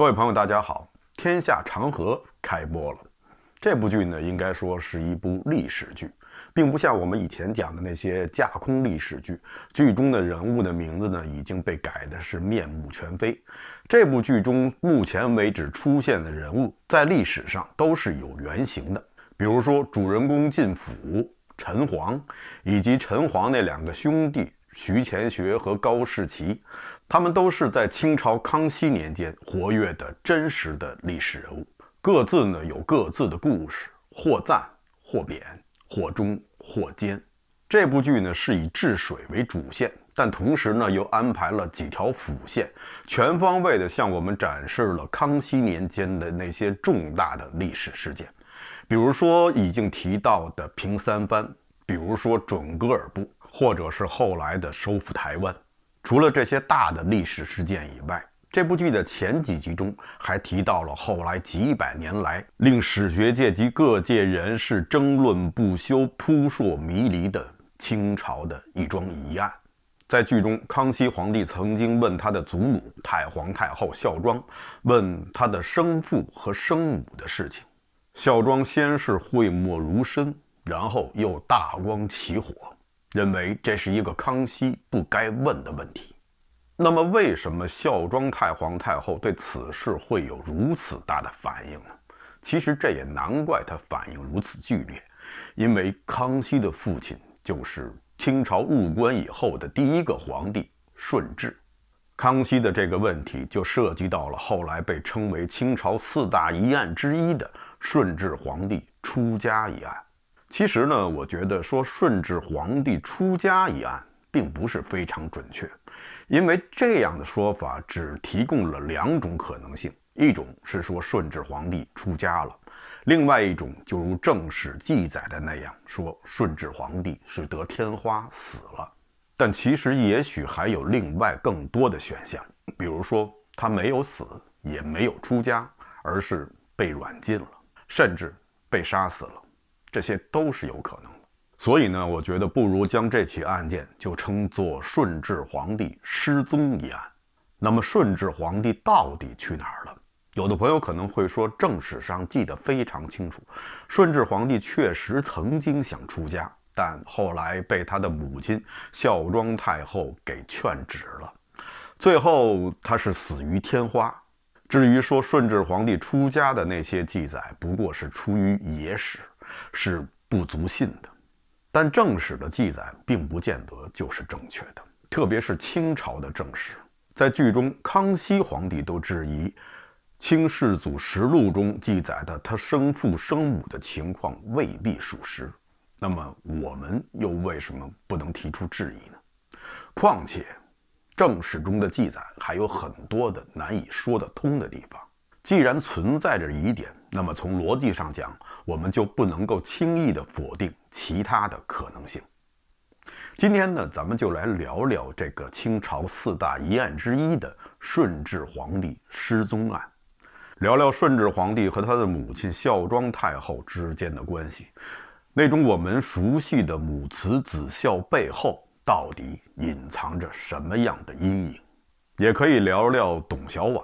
各位朋友，大家好！《天下长河》开播了，这部剧呢，应该说是一部历史剧，并不像我们以前讲的那些架空历史剧。剧中的人物的名字呢，已经被改的是面目全非。这部剧中目前为止出现的人物，在历史上都是有原型的，比如说主人公靳辅、陈黄，以及陈黄那两个兄弟。徐乾学和高士奇，他们都是在清朝康熙年间活跃的真实的历史人物，各自呢有各自的故事，或赞或贬，或忠或奸。这部剧呢是以治水为主线，但同时呢又安排了几条辅线，全方位的向我们展示了康熙年间的那些重大的历史事件，比如说已经提到的平三藩，比如说准噶尔部。或者是后来的收复台湾，除了这些大的历史事件以外，这部剧的前几集中还提到了后来几百年来令史学界及各界人士争论不休、扑朔迷离的清朝的一桩疑案。在剧中，康熙皇帝曾经问他的祖母太皇太后孝庄，问他的生父和生母的事情。孝庄先是讳莫如深，然后又大光其火。认为这是一个康熙不该问的问题。那么，为什么孝庄太皇太后对此事会有如此大的反应呢？其实这也难怪她反应如此剧烈，因为康熙的父亲就是清朝入关以后的第一个皇帝顺治。康熙的这个问题就涉及到了后来被称为清朝四大疑案之一的顺治皇帝出家一案。其实呢，我觉得说顺治皇帝出家一案并不是非常准确，因为这样的说法只提供了两种可能性：一种是说顺治皇帝出家了，另外一种就如正史记载的那样，说顺治皇帝是得天花死了。但其实也许还有另外更多的选项，比如说他没有死，也没有出家，而是被软禁了，甚至被杀死了。这些都是有可能的，所以呢，我觉得不如将这起案件就称作顺治皇帝失踪一案。那么，顺治皇帝到底去哪儿了？有的朋友可能会说，正史上记得非常清楚，顺治皇帝确实曾经想出家，但后来被他的母亲孝庄太后给劝止了。最后，他是死于天花。至于说顺治皇帝出家的那些记载，不过是出于野史。是不足信的，但正史的记载并不见得就是正确的，特别是清朝的正史。在剧中，康熙皇帝都质疑《清世祖实录》中记载的他生父生母的情况未必属实。那么，我们又为什么不能提出质疑呢？况且，正史中的记载还有很多的难以说得通的地方。既然存在着疑点，那么从逻辑上讲，我们就不能够轻易的否定其他的可能性。今天呢，咱们就来聊聊这个清朝四大疑案之一的顺治皇帝失踪案，聊聊顺治皇帝和他的母亲孝庄太后之间的关系，那种我们熟悉的母慈子孝背后到底隐藏着什么样的阴影，也可以聊聊董小宛。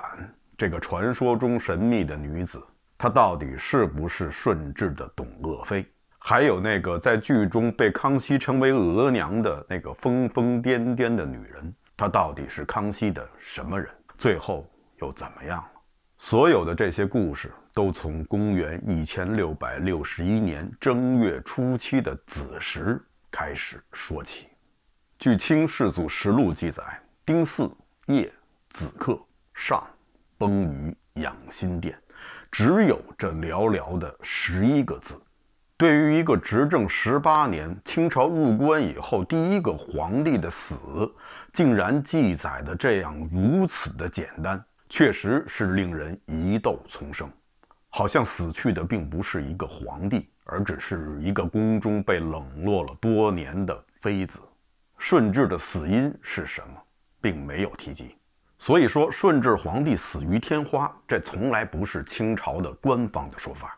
这个传说中神秘的女子，她到底是不是顺治的董鄂妃？还有那个在剧中被康熙称为额娘的那个疯疯癫癫的女人，她到底是康熙的什么人？最后又怎么样了？所有的这些故事都从公元一千六百六十一年正月初七的子时开始说起。据《清世祖实录》记载，丁巳夜子刻上。崩于养心殿，只有这寥寥的十一个字。对于一个执政十八年、清朝入关以后第一个皇帝的死，竟然记载的这样如此的简单，确实是令人疑窦丛生。好像死去的并不是一个皇帝，而只是一个宫中被冷落了多年的妃子。顺治的死因是什么，并没有提及。所以说，顺治皇帝死于天花，这从来不是清朝的官方的说法。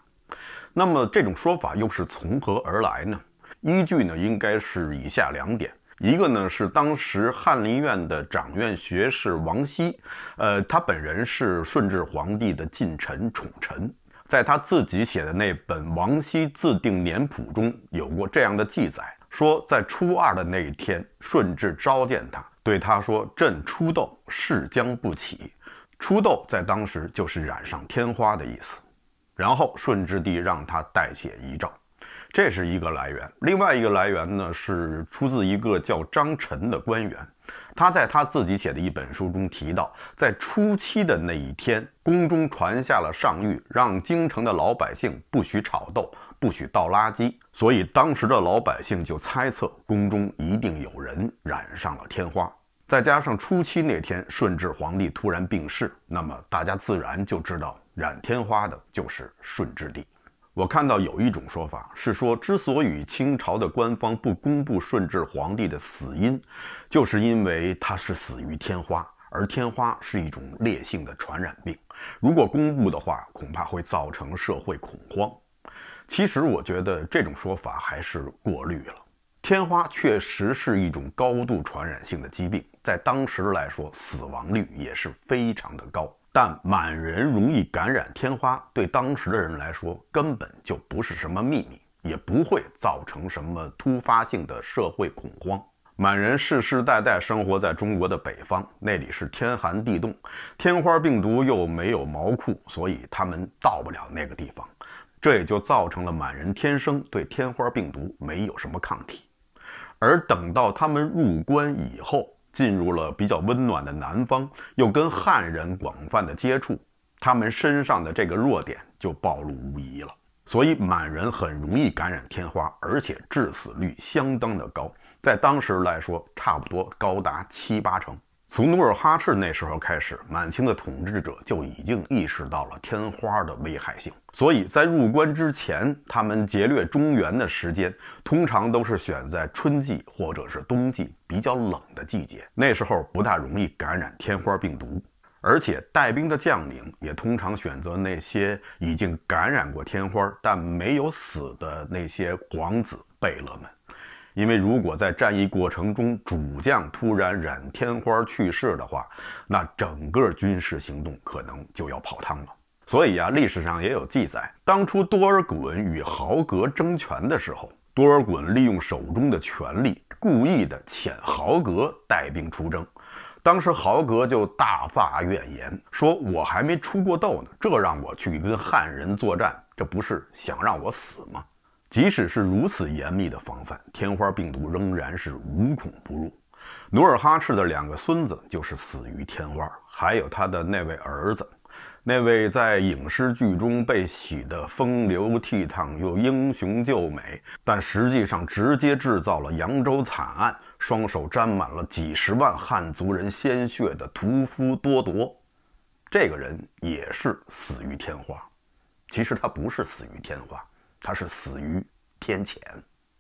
那么，这种说法又是从何而来呢？依据呢，应该是以下两点：一个呢，是当时翰林院的掌院学士王熙，呃，他本人是顺治皇帝的近臣宠臣，在他自己写的那本《王熙自定年谱》中有过这样的记载：说在初二的那一天，顺治召见他。对他说：“朕初痘誓将不起，初痘在当时就是染上天花的意思。”然后顺治帝让他代写遗诏，这是一个来源。另外一个来源呢，是出自一个叫张晨的官员，他在他自己写的一本书中提到，在初七的那一天，宫中传下了上谕，让京城的老百姓不许炒豆，不许倒垃圾。所以当时的老百姓就猜测，宫中一定有人染上了天花。再加上初七那天，顺治皇帝突然病逝，那么大家自然就知道染天花的就是顺治帝。我看到有一种说法是说，之所以清朝的官方不公布顺治皇帝的死因，就是因为他是死于天花，而天花是一种烈性的传染病，如果公布的话，恐怕会造成社会恐慌。其实我觉得这种说法还是过滤了。天花确实是一种高度传染性的疾病，在当时来说，死亡率也是非常的高。但满人容易感染天花，对当时的人来说根本就不是什么秘密，也不会造成什么突发性的社会恐慌。满人世世代代生活在中国的北方，那里是天寒地冻，天花病毒又没有毛裤，所以他们到不了那个地方，这也就造成了满人天生对天花病毒没有什么抗体。而等到他们入关以后，进入了比较温暖的南方，又跟汉人广泛的接触，他们身上的这个弱点就暴露无遗了。所以满人很容易感染天花，而且致死率相当的高，在当时来说，差不多高达七八成。从努尔哈赤那时候开始，满清的统治者就已经意识到了天花的危害性，所以在入关之前，他们劫掠中原的时间通常都是选在春季或者是冬季比较冷的季节，那时候不大容易感染天花病毒，而且带兵的将领也通常选择那些已经感染过天花但没有死的那些皇子贝勒们。因为如果在战役过程中主将突然染天花去世的话，那整个军事行动可能就要泡汤了。所以啊，历史上也有记载，当初多尔衮与豪格争权的时候，多尔衮利用手中的权力，故意的遣豪格带兵出征。当时豪格就大发怨言，说我还没出过痘呢，这让我去跟汉人作战，这不是想让我死吗？即使是如此严密的防范，天花病毒仍然是无孔不入。努尔哈赤的两个孙子就是死于天花，还有他的那位儿子，那位在影视剧中被洗得风流倜傥又英雄救美，但实际上直接制造了扬州惨案、双手沾满了几十万汉族人鲜血的屠夫多铎，这个人也是死于天花。其实他不是死于天花。他是死于天谴，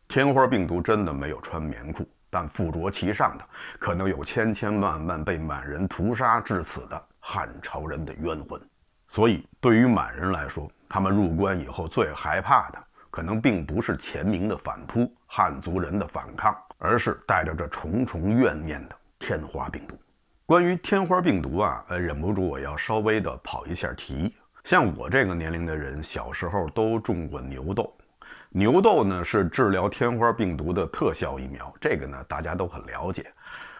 天花病毒真的没有穿棉裤，但附着其上的可能有千千万万被满人屠杀致死的汉朝人的冤魂。所以，对于满人来说，他们入关以后最害怕的可能并不是前明的反扑、汉族人的反抗，而是带着这重重怨念的天花病毒。关于天花病毒啊，呃，忍不住我要稍微的跑一下题。像我这个年龄的人，小时候都种过牛痘。牛痘呢，是治疗天花病毒的特效疫苗，这个呢大家都很了解。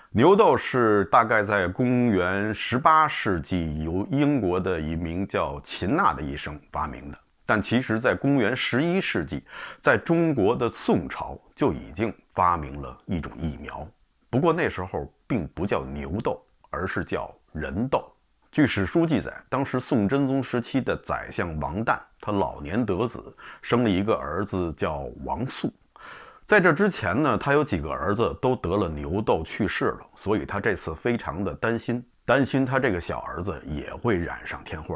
牛痘是大概在公元十八世纪由英国的一名叫秦娜的医生发明的。但其实，在公元十一世纪，在中国的宋朝就已经发明了一种疫苗，不过那时候并不叫牛痘，而是叫人痘。据史书记载，当时宋真宗时期的宰相王旦，他老年得子，生了一个儿子叫王素。在这之前呢，他有几个儿子都得了牛痘去世了，所以他这次非常的担心，担心他这个小儿子也会染上天花，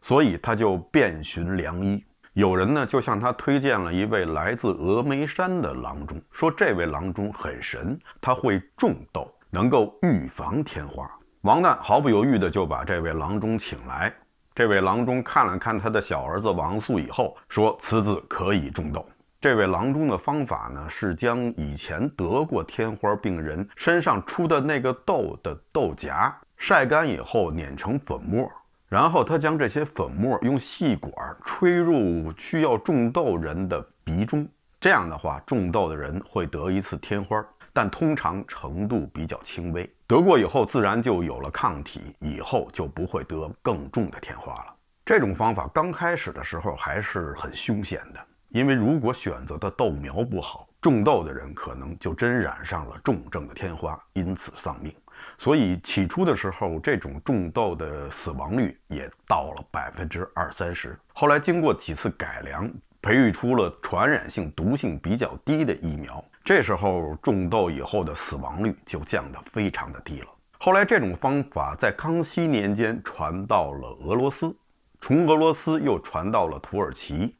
所以他就遍寻良医。有人呢就向他推荐了一位来自峨眉山的郎中，说这位郎中很神，他会种痘，能够预防天花。王旦毫不犹豫地就把这位郎中请来。这位郎中看了看他的小儿子王素以后，说：“此子可以种豆。”这位郎中的方法呢，是将以前得过天花病人身上出的那个痘的豆荚晒干以后碾成粉末，然后他将这些粉末用细管吹入需要种豆人的鼻中。这样的话，种豆的人会得一次天花，但通常程度比较轻微。得过以后，自然就有了抗体，以后就不会得更重的天花了。这种方法刚开始的时候还是很凶险的，因为如果选择的豆苗不好，种豆的人可能就真染上了重症的天花，因此丧命。所以起初的时候，这种种豆的死亡率也到了百分之二三十。后来经过几次改良。培育出了传染性毒性比较低的疫苗，这时候中痘以后的死亡率就降得非常的低了。后来这种方法在康熙年间传到了俄罗斯，从俄罗斯又传到了土耳其，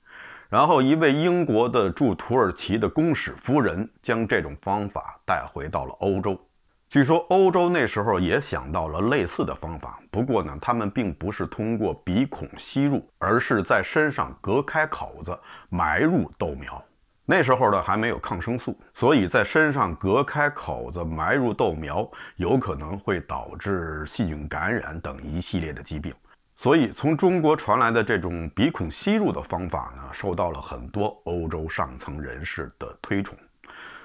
然后一位英国的驻土耳其的公使夫人将这种方法带回到了欧洲。据说欧洲那时候也想到了类似的方法，不过呢，他们并不是通过鼻孔吸入，而是在身上隔开口子埋入豆苗。那时候呢还没有抗生素，所以在身上隔开口子埋入豆苗，有可能会导致细菌感染等一系列的疾病。所以从中国传来的这种鼻孔吸入的方法呢，受到了很多欧洲上层人士的推崇。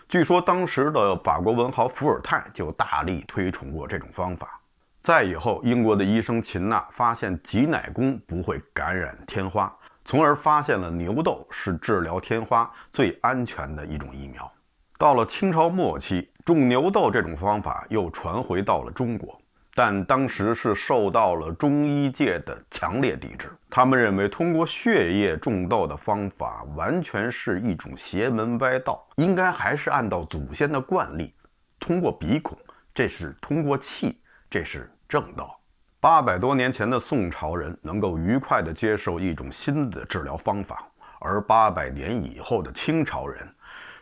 据说当时的法国文豪伏尔泰就大力推崇过这种方法。再以后，英国的医生秦娜发现挤奶工不会感染天花，从而发现了牛痘是治疗天花最安全的一种疫苗。到了清朝末期，种牛痘这种方法又传回到了中国。但当时是受到了中医界的强烈抵制，他们认为通过血液种豆的方法完全是一种邪门歪道，应该还是按照祖先的惯例，通过鼻孔，这是通过气，这是正道。八百多年前的宋朝人能够愉快地接受一种新的治疗方法，而八百年以后的清朝人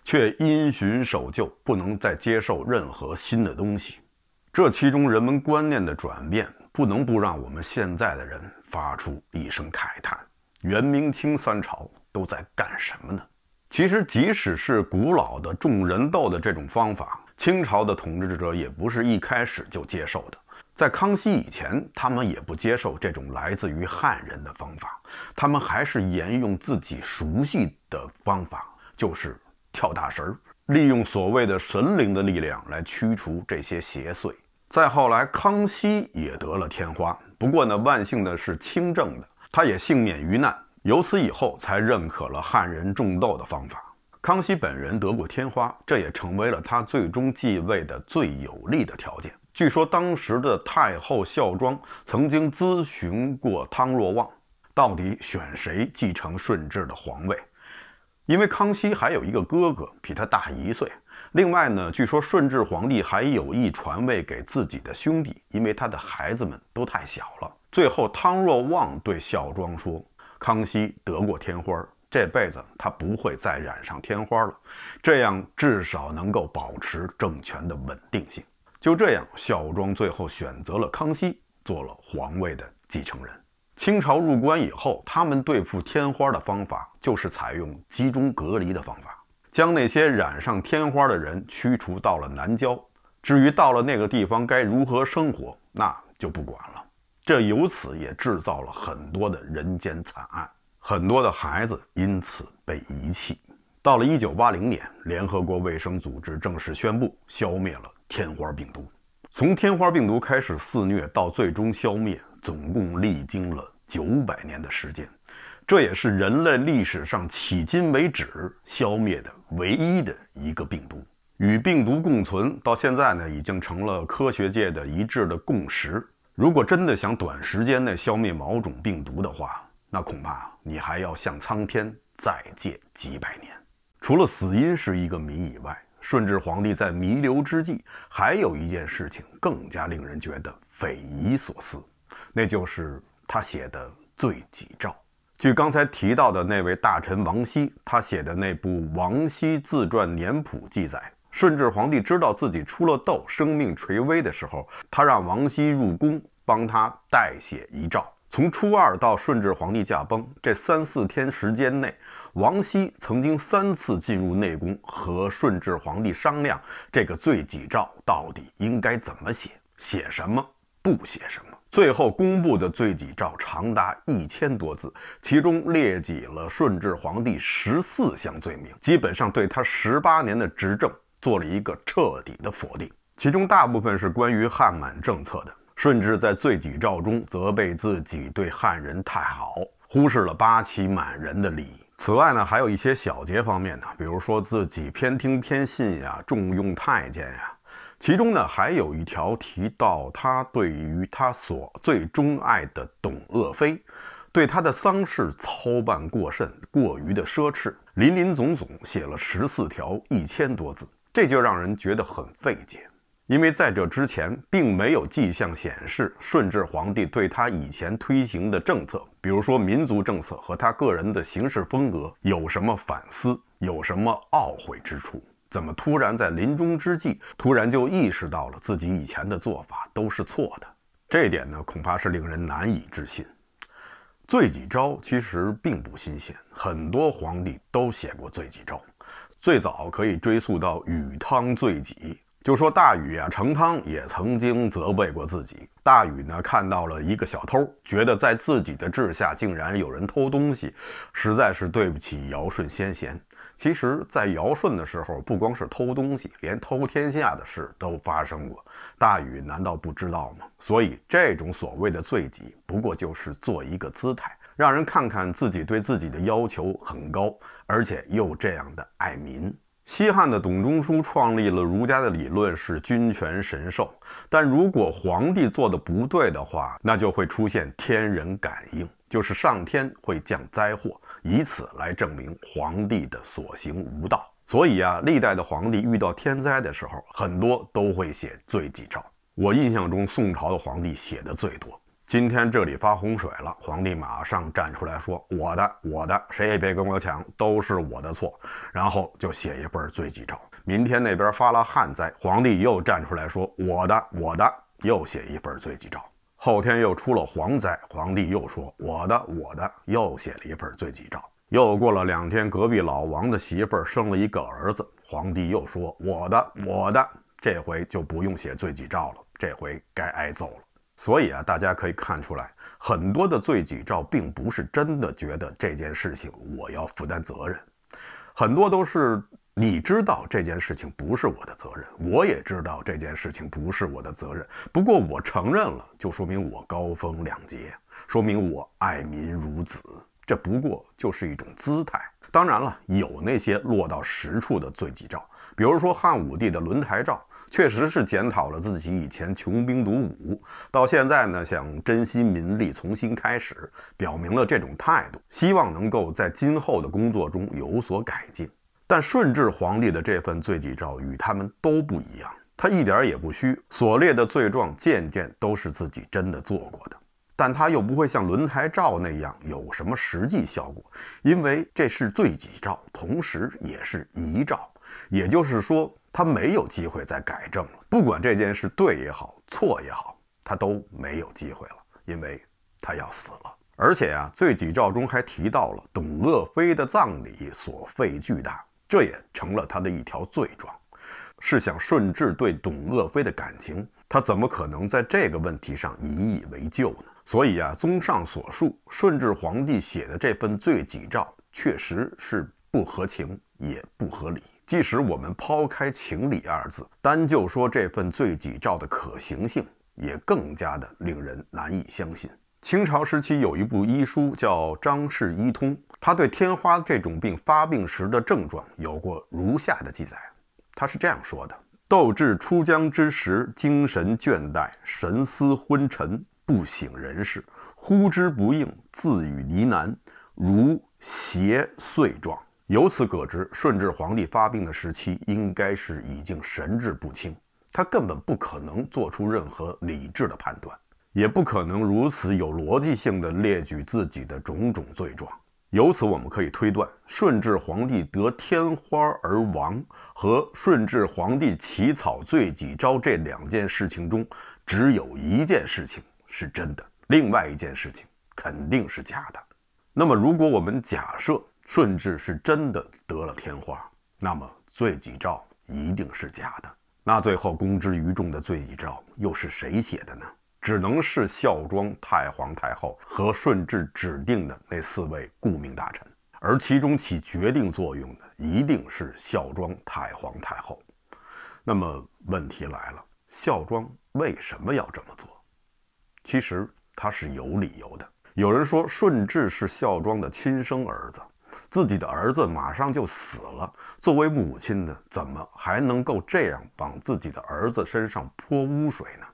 却因循守旧，不能再接受任何新的东西。这其中，人们观念的转变，不能不让我们现在的人发出一声慨叹。元、明、清三朝都在干什么呢？其实，即使是古老的种人痘的这种方法，清朝的统治者也不是一开始就接受的。在康熙以前，他们也不接受这种来自于汉人的方法，他们还是沿用自己熟悉的方法，就是跳大神儿，利用所谓的神灵的力量来驱除这些邪祟。再后来，康熙也得了天花，不过呢，万幸的是轻症的，他也幸免于难。由此以后，才认可了汉人种豆的方法。康熙本人得过天花，这也成为了他最终继位的最有利的条件。据说当时的太后孝庄曾经咨询过汤若望，到底选谁继承顺治的皇位？因为康熙还有一个哥哥，比他大一岁。另外呢，据说顺治皇帝还有意传位给自己的兄弟，因为他的孩子们都太小了。最后，汤若望对孝庄说：“康熙得过天花儿，这辈子他不会再染上天花了，这样至少能够保持政权的稳定性。”就这样，孝庄最后选择了康熙做了皇位的继承人。清朝入关以后，他们对付天花的方法就是采用集中隔离的方法。将那些染上天花的人驱除到了南郊，至于到了那个地方该如何生活，那就不管了。这由此也制造了很多的人间惨案，很多的孩子因此被遗弃。到了1980年，联合国卫生组织正式宣布消灭了天花病毒。从天花病毒开始肆虐到最终消灭，总共历经了九百年的时间。这也是人类历史上迄今为止消灭的唯一的一个病毒。与病毒共存到现在呢，已经成了科学界的一致的共识。如果真的想短时间内消灭某种病毒的话，那恐怕你还要向苍天再借几百年。除了死因是一个谜以外，顺治皇帝在弥留之际还有一件事情更加令人觉得匪夷所思，那就是他写的罪己诏。据刚才提到的那位大臣王羲，他写的那部《王羲自传年谱》记载，顺治皇帝知道自己出了痘，生命垂危的时候，他让王羲入宫帮他代写遗诏。从初二到顺治皇帝驾崩这三四天时间内，王羲曾经三次进入内宫和顺治皇帝商量这个罪己诏到底应该怎么写，写什么不写什么。最后公布的罪己诏长达一千多字，其中列举了顺治皇帝十四项罪名，基本上对他十八年的执政做了一个彻底的否定。其中大部分是关于汉满政策的。顺治在罪己诏中责备自己对汉人太好，忽视了八旗满人的利益。此外呢，还有一些小节方面呢，比如说自己偏听偏信呀，重用太监呀。其中呢，还有一条提到他对于他所最钟爱的董鄂妃，对他的丧事操办过甚、过于的奢侈，林林总总写了十四条，一千多字，这就让人觉得很费解。因为在这之前，并没有迹象显示顺治皇帝对他以前推行的政策，比如说民族政策和他个人的行事风格有什么反思，有什么懊悔之处。怎么突然在临终之际，突然就意识到了自己以前的做法都是错的？这点呢，恐怕是令人难以置信。罪己诏其实并不新鲜，很多皇帝都写过罪己诏。最早可以追溯到禹汤罪己，就说大禹啊，成汤也曾经责备过自己。大禹呢，看到了一个小偷，觉得在自己的治下竟然有人偷东西，实在是对不起尧舜先贤。其实，在尧舜的时候，不光是偷东西，连偷天下的事都发生过。大禹难道不知道吗？所以，这种所谓的罪己，不过就是做一个姿态，让人看看自己对自己的要求很高，而且又这样的爱民。西汉的董仲舒创立了儒家的理论，是君权神授。但如果皇帝做的不对的话，那就会出现天人感应，就是上天会降灾祸。以此来证明皇帝的所行无道，所以啊，历代的皇帝遇到天灾的时候，很多都会写罪己诏。我印象中，宋朝的皇帝写的最多。今天这里发洪水了，皇帝马上站出来说：“我的，我的，谁也别跟我抢，都是我的错。”然后就写一份罪己诏。明天那边发了旱灾，皇帝又站出来说：“我的，我的。”又写一份罪己诏。后天又出了蝗灾，皇帝又说我的我的，又写了一份罪己诏。又过了两天，隔壁老王的媳妇儿生了一个儿子，皇帝又说我的我的，这回就不用写罪己诏了，这回该挨揍了。所以啊，大家可以看出来，很多的罪己诏并不是真的觉得这件事情我要负担责任，很多都是。你知道这件事情不是我的责任，我也知道这件事情不是我的责任。不过我承认了，就说明我高风亮节，说明我爱民如子。这不过就是一种姿态。当然了，有那些落到实处的罪己诏，比如说汉武帝的轮台诏，确实是检讨了自己以前穷兵黩武，到现在呢想珍惜民力，从新开始，表明了这种态度，希望能够在今后的工作中有所改进。但顺治皇帝的这份罪己诏与他们都不一样，他一点也不虚，所列的罪状件件都是自己真的做过的，但他又不会像轮台诏那样有什么实际效果，因为这是罪己诏，同时也是遗诏，也就是说他没有机会再改正了。不管这件事对也好，错也好，他都没有机会了，因为他要死了。而且啊，罪己诏中还提到了董鄂妃的葬礼所费巨大。这也成了他的一条罪状。试想，顺治对董鄂妃的感情，他怎么可能在这个问题上引以为咎呢？所以啊，综上所述，顺治皇帝写的这份罪己诏，确实是不合情也不合理。即使我们抛开“情理”二字，单就说这份罪己诏的可行性，也更加的令人难以相信。清朝时期有一部医书叫《张氏医通》，他对天花这种病发病时的症状有过如下的记载。他是这样说的：“斗至出江之时，精神倦怠，神思昏沉，不省人事，呼之不应，自语呢喃，如邪祟状。”由此可知，顺治皇帝发病的时期应该是已经神志不清，他根本不可能做出任何理智的判断。也不可能如此有逻辑性的列举自己的种种罪状。由此我们可以推断，顺治皇帝得天花而亡和顺治皇帝起草罪己诏这两件事情中，只有一件事情是真的，另外一件事情肯定是假的。那么，如果我们假设顺治是真的得了天花，那么罪己诏一定是假的。那最后公之于众的罪己诏又是谁写的呢？只能是孝庄太皇太后和顺治指定的那四位顾命大臣，而其中起决定作用的一定是孝庄太皇太后。那么问题来了，孝庄为什么要这么做？其实他是有理由的。有人说顺治是孝庄的亲生儿子，自己的儿子马上就死了，作为母亲的怎么还能够这样往自己的儿子身上泼污水呢？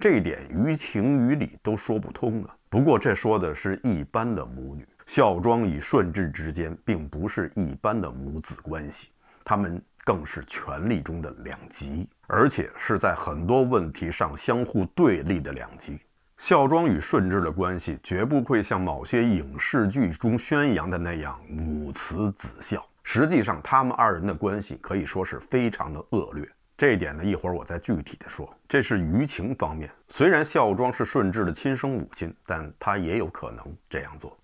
这一点于情于理都说不通了。不过这说的是一般的母女，孝庄与顺治之间并不是一般的母子关系，他们更是权力中的两极，而且是在很多问题上相互对立的两极。孝庄与顺治的关系绝不会像某些影视剧中宣扬的那样母慈子孝，实际上他们二人的关系可以说是非常的恶劣。这一点呢，一会儿我再具体的说。这是舆情方面，虽然孝庄是顺治的亲生母亲，但她也有可能这样做。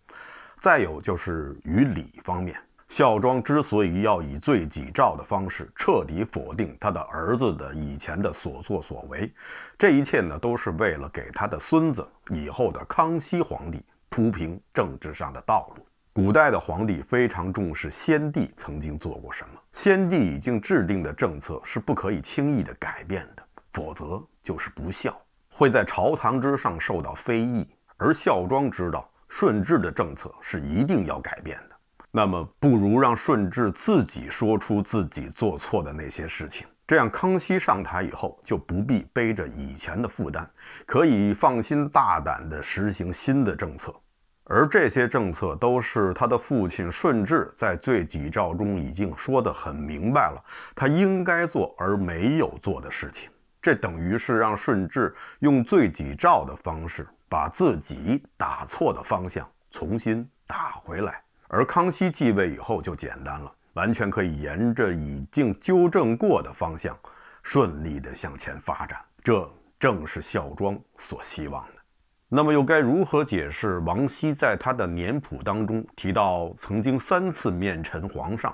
再有就是于理方面，孝庄之所以要以罪己诏的方式彻底否定他的儿子的以前的所作所为，这一切呢，都是为了给他的孙子以后的康熙皇帝铺平政治上的道路。古代的皇帝非常重视先帝曾经做过什么，先帝已经制定的政策是不可以轻易的改变的，否则就是不孝，会在朝堂之上受到非议。而孝庄知道顺治的政策是一定要改变的，那么不如让顺治自己说出自己做错的那些事情，这样康熙上台以后就不必背着以前的负担，可以放心大胆的实行新的政策。而这些政策都是他的父亲顺治在罪己诏中已经说得很明白了，他应该做而没有做的事情，这等于是让顺治用罪己诏的方式把自己打错的方向重新打回来。而康熙继位以后就简单了，完全可以沿着已经纠正过的方向顺利地向前发展，这正是孝庄所希望。那么又该如何解释王羲在他的年谱当中提到曾经三次面陈皇上，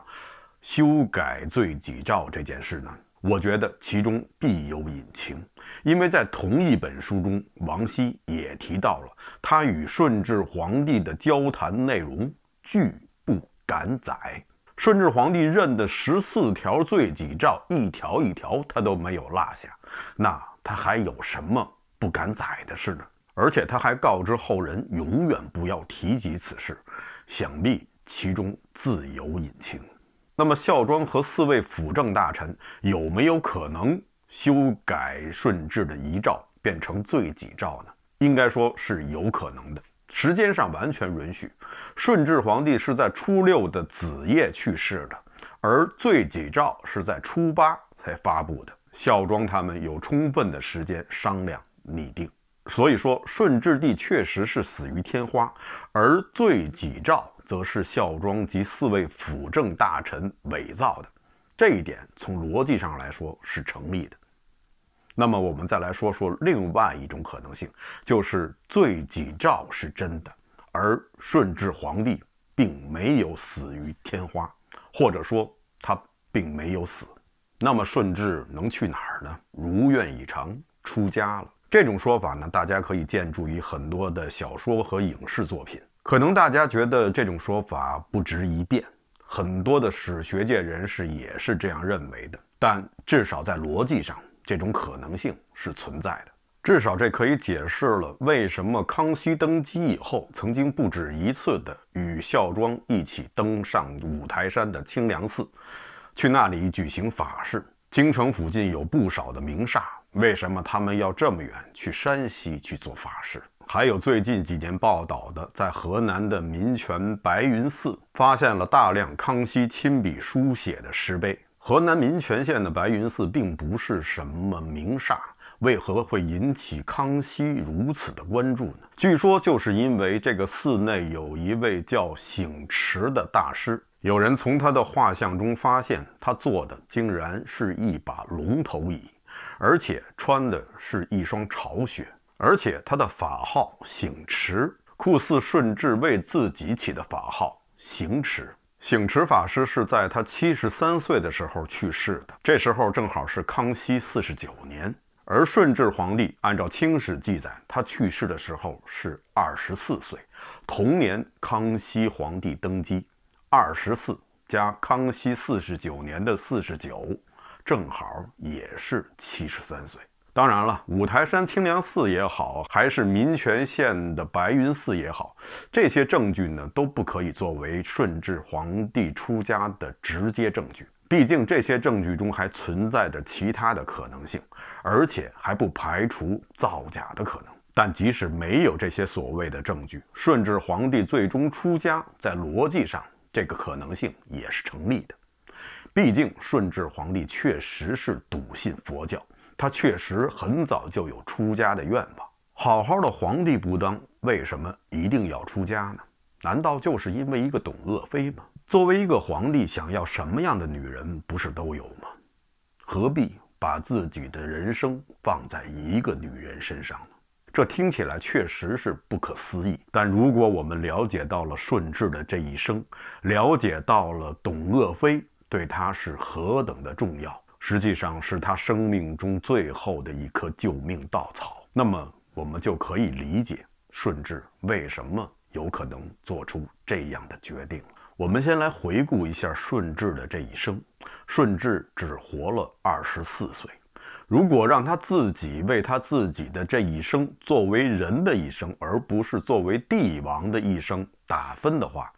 修改罪己诏这件事呢？我觉得其中必有隐情，因为在同一本书中，王羲也提到了他与顺治皇帝的交谈内容，拒不敢载。顺治皇帝认的十四条罪己诏，一条一条他都没有落下，那他还有什么不敢载的事呢？而且他还告知后人，永远不要提及此事，想必其中自有隐情。那么，孝庄和四位辅政大臣有没有可能修改顺治的遗诏，变成罪己诏呢？应该说是有可能的，时间上完全允许。顺治皇帝是在初六的子夜去世的，而罪己诏是在初八才发布的，孝庄他们有充分的时间商量拟定。所以说，顺治帝确实是死于天花，而罪己诏则是孝庄及四位辅政大臣伪造的，这一点从逻辑上来说是成立的。那么，我们再来说说另外一种可能性，就是罪己诏是真的，而顺治皇帝并没有死于天花，或者说他并没有死。那么，顺治能去哪儿呢？如愿以偿出家了。这种说法呢，大家可以见诸于很多的小说和影视作品。可能大家觉得这种说法不值一辩，很多的史学界人士也是这样认为的。但至少在逻辑上，这种可能性是存在的。至少这可以解释了为什么康熙登基以后，曾经不止一次的与孝庄一起登上五台山的清凉寺，去那里举行法事。京城附近有不少的名刹。为什么他们要这么远去山西去做法事？还有最近几年报道的，在河南的民权白云寺发现了大量康熙亲笔书写的石碑。河南民权县的白云寺并不是什么名刹，为何会引起康熙如此的关注呢？据说就是因为这个寺内有一位叫醒池的大师，有人从他的画像中发现，他坐的竟然是一把龙头椅。而且穿的是一双潮靴，而且他的法号醒池，酷似顺治为自己起的法号醒池。醒池法师是在他七十三岁的时候去世的，这时候正好是康熙四十九年。而顺治皇帝按照《清史》记载，他去世的时候是二十四岁，同年康熙皇帝登基，二十四加康熙四十九年的四十九。正好也是七十三岁。当然了，五台山清凉寺也好，还是民权县的白云寺也好，这些证据呢都不可以作为顺治皇帝出家的直接证据。毕竟这些证据中还存在着其他的可能性，而且还不排除造假的可能。但即使没有这些所谓的证据，顺治皇帝最终出家，在逻辑上这个可能性也是成立的。毕竟，顺治皇帝确实是笃信佛教，他确实很早就有出家的愿望。好好的皇帝不当，为什么一定要出家呢？难道就是因为一个董鄂妃吗？作为一个皇帝，想要什么样的女人，不是都有吗？何必把自己的人生放在一个女人身上呢？这听起来确实是不可思议。但如果我们了解到了顺治的这一生，了解到了董鄂妃，对他是何等的重要，实际上是他生命中最后的一棵救命稻草。那么我们就可以理解顺治为什么有可能做出这样的决定我们先来回顾一下顺治的这一生。顺治只活了二十四岁。如果让他自己为他自己的这一生，作为人的一生，而不是作为帝王的一生打分的话，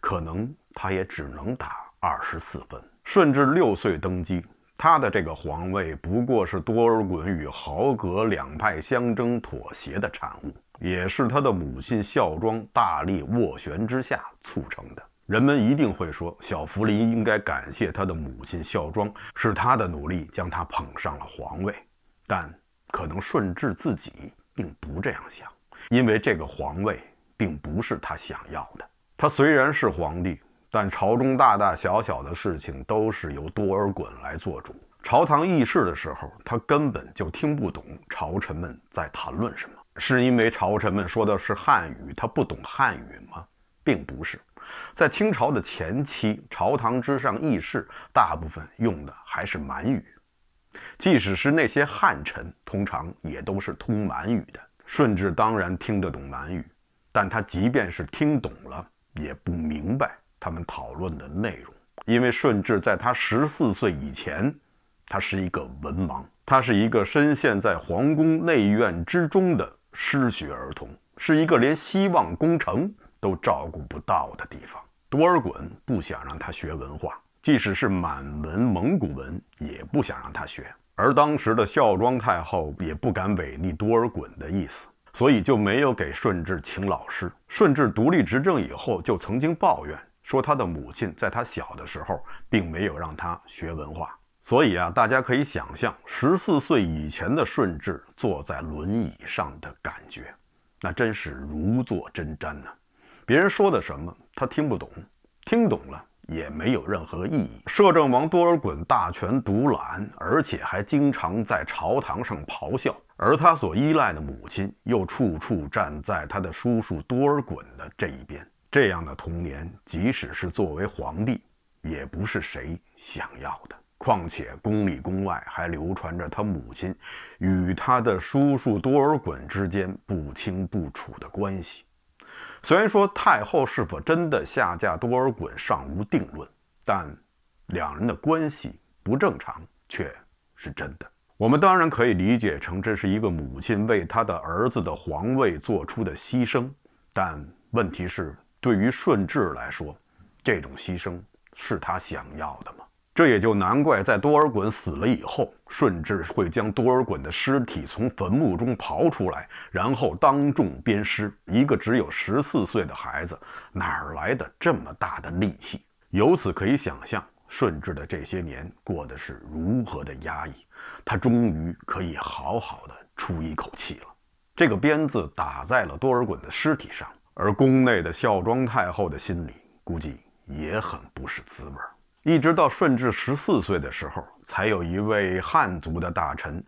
可能他也只能打。二十四分，顺治六岁登基，他的这个皇位不过是多尔衮与豪格两派相争妥协的产物，也是他的母亲孝庄大力斡旋之下促成的。人们一定会说，小福临应该感谢他的母亲孝庄，是他的努力将他捧上了皇位。但可能顺治自己并不这样想，因为这个皇位并不是他想要的。他虽然是皇帝。但朝中大大小小的事情都是由多尔衮来做主。朝堂议事的时候，他根本就听不懂朝臣们在谈论什么。是因为朝臣们说的是汉语，他不懂汉语吗？并不是。在清朝的前期，朝堂之上议事，大部分用的还是满语。即使是那些汉臣，通常也都是通满语的。顺治当然听得懂满语，但他即便是听懂了，也不明白。他们讨论的内容，因为顺治在他十四岁以前，他是一个文盲，他是一个深陷在皇宫内院之中的失学儿童，是一个连希望工程都照顾不到的地方。多尔衮不想让他学文化，即使是满文、蒙古文，也不想让他学。而当时的孝庄太后也不敢违逆多尔衮的意思，所以就没有给顺治请老师。顺治独立执政以后，就曾经抱怨。说他的母亲在他小的时候并没有让他学文化，所以啊，大家可以想象十四岁以前的顺治坐在轮椅上的感觉，那真是如坐针毡呢。别人说的什么他听不懂，听懂了也没有任何意义。摄政王多尔衮大权独揽，而且还经常在朝堂上咆哮，而他所依赖的母亲又处处站在他的叔叔多尔衮的这一边。这样的童年，即使是作为皇帝，也不是谁想要的。况且，宫里宫外还流传着他母亲与他的叔叔多尔衮之间不清不楚的关系。虽然说太后是否真的下嫁多尔衮尚无定论，但两人的关系不正常却是真的。我们当然可以理解成这是一个母亲为他的儿子的皇位做出的牺牲，但问题是。对于顺治来说，这种牺牲是他想要的吗？这也就难怪，在多尔衮死了以后，顺治会将多尔衮的尸体从坟墓中刨出来，然后当众鞭尸。一个只有十四岁的孩子，哪来的这么大的力气？由此可以想象，顺治的这些年过得是如何的压抑。他终于可以好好的出一口气了。这个鞭子打在了多尔衮的尸体上。而宫内的孝庄太后的心里估计也很不是滋味儿。一直到顺治十四岁的时候，才有一位汉族的大臣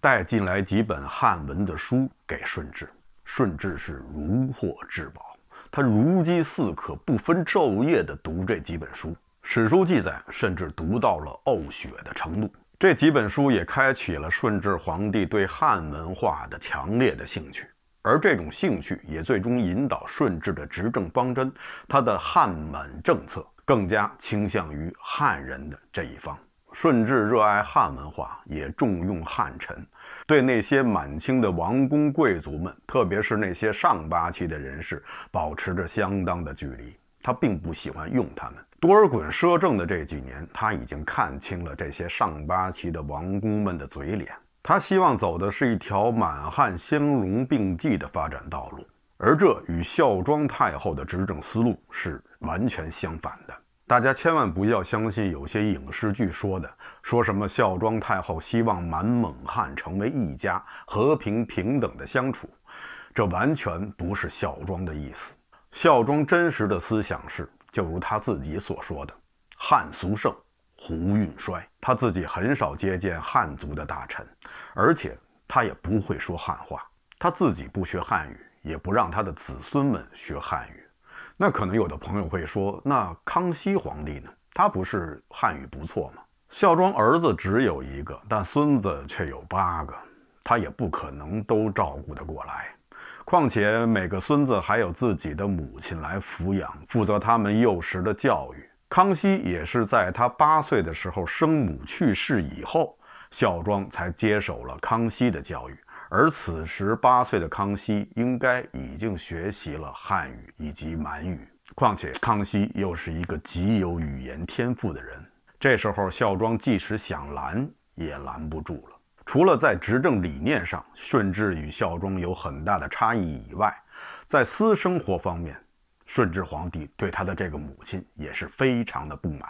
带进来几本汉文的书给顺治。顺治是如获至宝，他如饥似渴、不分昼夜地读这几本书。史书记载，甚至读到了呕血的程度。这几本书也开启了顺治皇帝对汉文化的强烈的兴趣。而这种兴趣也最终引导顺治的执政方针，他的汉满政策更加倾向于汉人的这一方。顺治热爱汉文化，也重用汉臣，对那些满清的王公贵族们，特别是那些上八旗的人士，保持着相当的距离。他并不喜欢用他们。多尔衮摄政的这几年，他已经看清了这些上八旗的王公们的嘴脸。他希望走的是一条满汉兼容并济的发展道路，而这与孝庄太后的执政思路是完全相反的。大家千万不要相信有些影视剧说的，说什么孝庄太后希望满蒙汉成为一家，和平平等的相处，这完全不是孝庄的意思。孝庄真实的思想是，就如他自己所说的，汉俗盛。胡运衰，他自己很少接见汉族的大臣，而且他也不会说汉话。他自己不学汉语，也不让他的子孙们学汉语。那可能有的朋友会说，那康熙皇帝呢？他不是汉语不错吗？孝庄儿子只有一个，但孙子却有八个，他也不可能都照顾得过来。况且每个孙子还有自己的母亲来抚养，负责他们幼时的教育。康熙也是在他八岁的时候，生母去世以后，孝庄才接手了康熙的教育。而此时八岁的康熙应该已经学习了汉语以及满语，况且康熙又是一个极有语言天赋的人。这时候孝庄即使想拦也拦不住了。除了在执政理念上，顺治与孝庄有很大的差异以外，在私生活方面。顺治皇帝对他的这个母亲也是非常的不满，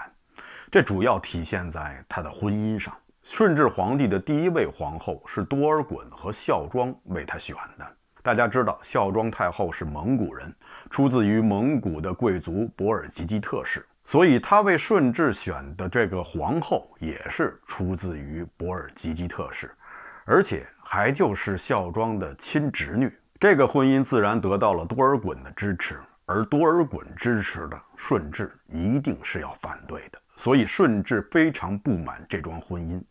这主要体现在他的婚姻上。顺治皇帝的第一位皇后是多尔衮和孝庄为他选的。大家知道，孝庄太后是蒙古人，出自于蒙古的贵族博尔济吉特氏，所以他为顺治选的这个皇后也是出自于博尔济吉特氏，而且还就是孝庄的亲侄女。这个婚姻自然得到了多尔衮的支持。而多尔衮支持的顺治一定是要反对的，所以顺治非常不满这桩婚姻。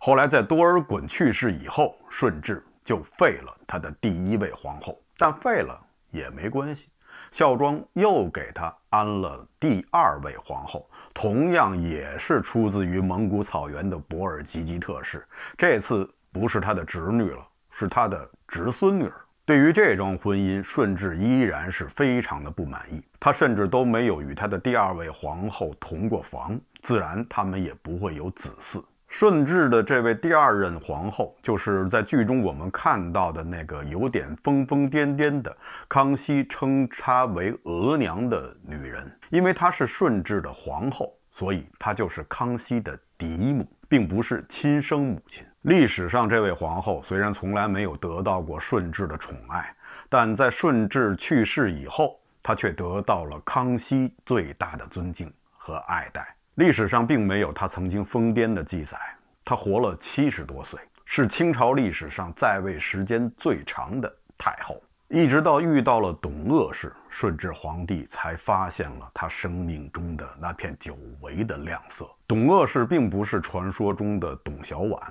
后来在多尔衮去世以后，顺治就废了他的第一位皇后，但废了也没关系，孝庄又给他安了第二位皇后，同样也是出自于蒙古草原的博尔济吉特氏，这次不是他的侄女了，是他的侄孙女儿。对于这桩婚姻，顺治依然是非常的不满意，他甚至都没有与他的第二位皇后同过房，自然他们也不会有子嗣。顺治的这位第二任皇后，就是在剧中我们看到的那个有点疯疯癫癫的，康熙称她为额娘的女人，因为她是顺治的皇后，所以她就是康熙的嫡母，并不是亲生母亲。历史上这位皇后虽然从来没有得到过顺治的宠爱，但在顺治去世以后，她却得到了康熙最大的尊敬和爱戴。历史上并没有她曾经疯癫的记载。她活了七十多岁，是清朝历史上在位时间最长的太后。一直到遇到了董鄂氏，顺治皇帝才发现了她生命中的那片久违的亮色。董鄂氏并不是传说中的董小宛。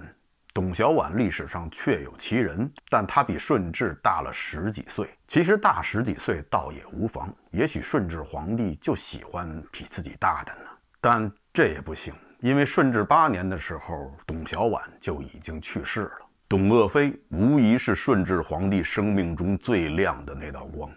董小宛历史上确有其人，但他比顺治大了十几岁。其实大十几岁倒也无妨，也许顺治皇帝就喜欢比自己大的呢。但这也不行，因为顺治八年的时候，董小宛就已经去世了。董鄂妃无疑是顺治皇帝生命中最亮的那道光，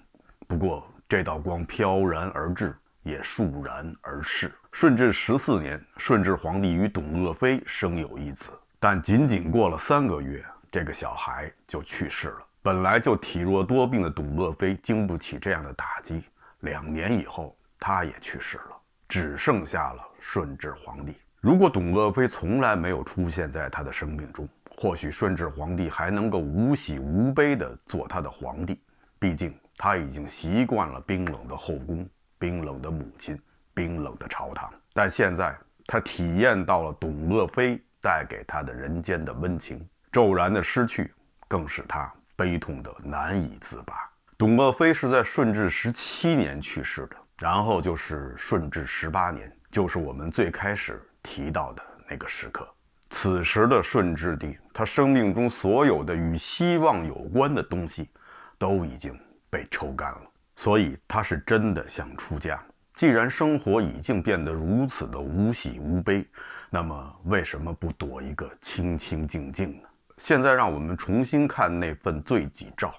不过这道光飘然而至，也倏然而逝。顺治十四年，顺治皇帝与董鄂妃生有一子。但仅仅过了三个月，这个小孩就去世了。本来就体弱多病的董鄂妃，经不起这样的打击。两年以后，她也去世了，只剩下了顺治皇帝。如果董鄂妃从来没有出现在他的生命中，或许顺治皇帝还能够无喜无悲地做他的皇帝。毕竟他已经习惯了冰冷的后宫、冰冷的母亲、冰冷的朝堂。但现在他体验到了董鄂妃。带给他的人间的温情，骤然的失去，更使他悲痛得难以自拔。董鄂妃是在顺治十七年去世的，然后就是顺治十八年，就是我们最开始提到的那个时刻。此时的顺治帝，他生命中所有的与希望有关的东西，都已经被抽干了，所以他是真的想出家。既然生活已经变得如此的无喜无悲。那么为什么不躲一个清清静静呢？现在让我们重新看那份罪己诏，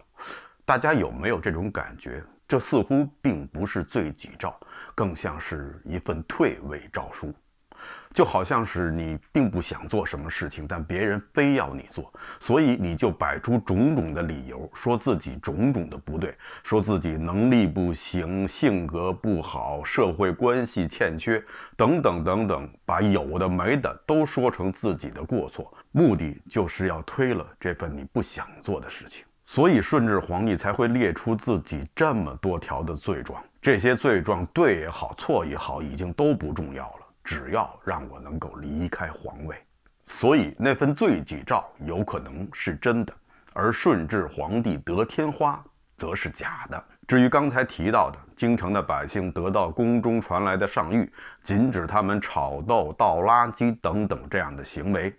大家有没有这种感觉？这似乎并不是罪己诏，更像是一份退位诏书。就好像是你并不想做什么事情，但别人非要你做，所以你就摆出种种的理由，说自己种种的不对，说自己能力不行、性格不好、社会关系欠缺等等等等，把有的没的都说成自己的过错，目的就是要推了这份你不想做的事情。所以顺治皇帝才会列出自己这么多条的罪状，这些罪状对也好，错也好，已经都不重要了。只要让我能够离开皇位，所以那份罪己诏有可能是真的，而顺治皇帝得天花则是假的。至于刚才提到的京城的百姓得到宫中传来的上谕，禁止他们炒豆、倒垃圾等等这样的行为，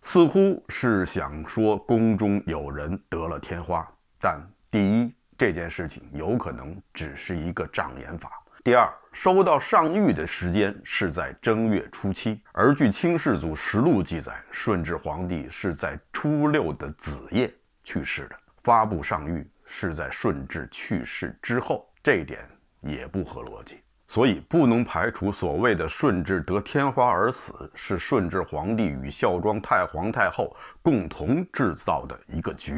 似乎是想说宫中有人得了天花。但第一，这件事情有可能只是一个障眼法；第二，收到上谕的时间是在正月初七，而据《清世祖实录》记载，顺治皇帝是在初六的子夜去世的。发布上谕是在顺治去世之后，这一点也不合逻辑，所以不能排除所谓的顺治得天花而死是顺治皇帝与孝庄太皇太后共同制造的一个局。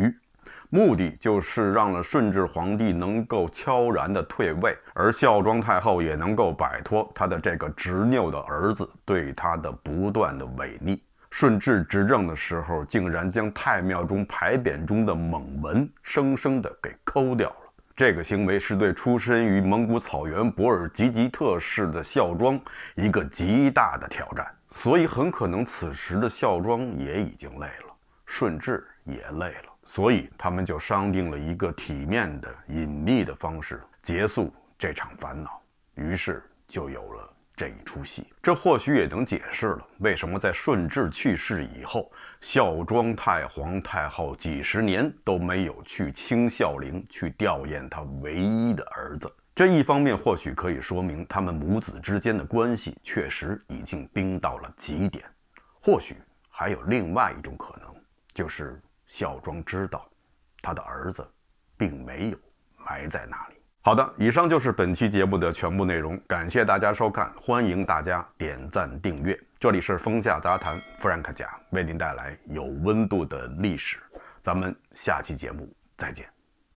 目的就是让了顺治皇帝能够悄然的退位，而孝庄太后也能够摆脱他的这个执拗的儿子对他的不断的违逆。顺治执政的时候，竟然将太庙中牌匾中的蒙文生生的给抠掉了，这个行为是对出身于蒙古草原博尔济吉特氏的孝庄一个极大的挑战，所以很可能此时的孝庄也已经累了，顺治也累了。所以他们就商定了一个体面的、隐秘的方式结束这场烦恼，于是就有了这一出戏。这或许也能解释了为什么在顺治去世以后，孝庄太皇太后几十年都没有去清孝陵去吊唁他唯一的儿子。这一方面或许可以说明他们母子之间的关系确实已经冰到了极点。或许还有另外一种可能，就是。孝庄知道，他的儿子并没有埋在那里。好的，以上就是本期节目的全部内容，感谢大家收看，欢迎大家点赞订阅。这里是风下杂谈，Frank 甲为您带来有温度的历史，咱们下期节目再见。